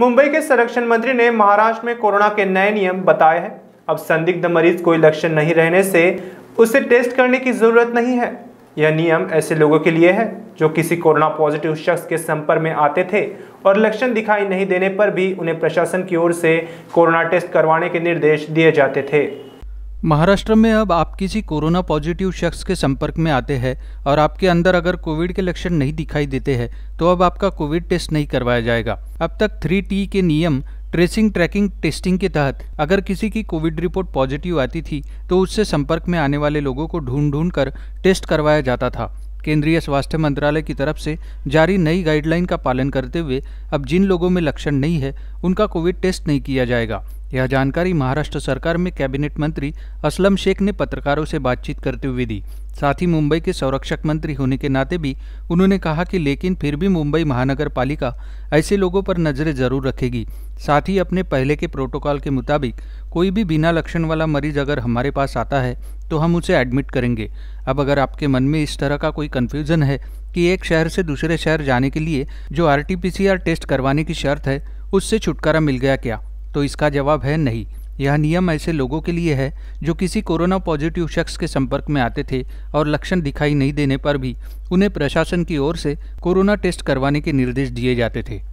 मुंबई के संरक्षण मंत्री ने महाराष्ट्र में कोरोना के नए नियम बताए हैं अब संदिग्ध मरीज कोई लक्षण नहीं रहने से उसे टेस्ट करने की जरूरत नहीं है यह नियम ऐसे लोगों के लिए है जो किसी कोरोना पॉजिटिव शख्स के संपर्क में आते थे और लक्षण दिखाई नहीं देने पर भी उन्हें प्रशासन की ओर से कोरोना टेस्ट करवाने के निर्देश दिए जाते थे महाराष्ट्र में अब आप किसी कोरोना पॉजिटिव शख्स के संपर्क में आते हैं और आपके अंदर अगर कोविड के लक्षण नहीं दिखाई देते हैं तो अब आपका कोविड टेस्ट नहीं करवाया जाएगा अब तक थ्री टी के नियम ट्रेसिंग ट्रैकिंग टेस्टिंग के तहत अगर किसी की कोविड रिपोर्ट पॉजिटिव आती थी तो उससे संपर्क में आने वाले लोगों को ढूंढ ढूंढ कर टेस्ट करवाया जाता था केंद्रीय स्वास्थ्य मंत्रालय की तरफ से जारी नई गाइडलाइन का पालन करते हुए अब जिन लोगों में लक्षण नहीं है उनका कोविड टेस्ट नहीं किया जाएगा यह जानकारी महाराष्ट्र सरकार में कैबिनेट मंत्री असलम शेख ने पत्रकारों से बातचीत करते हुए दी साथ ही मुंबई के संरक्षक मंत्री होने के नाते भी उन्होंने कहा कि लेकिन फिर भी मुंबई महानगर पालिका ऐसे लोगों पर नजरें जरूर रखेगी साथ ही अपने पहले के प्रोटोकॉल के मुताबिक कोई भी बिना लक्षण वाला मरीज अगर हमारे पास आता है तो हम उसे एडमिट करेंगे अब अगर आपके मन में इस तरह का कोई कन्फ्यूज़न है कि एक शहर से दूसरे शहर जाने के लिए जो आर टी टेस्ट करवाने की शर्त है उससे छुटकारा मिल गया क्या तो इसका जवाब है नहीं यह नियम ऐसे लोगों के लिए है जो किसी कोरोना पॉजिटिव शख्स के संपर्क में आते थे और लक्षण दिखाई नहीं देने पर भी उन्हें प्रशासन की ओर से कोरोना टेस्ट करवाने के निर्देश दिए जाते थे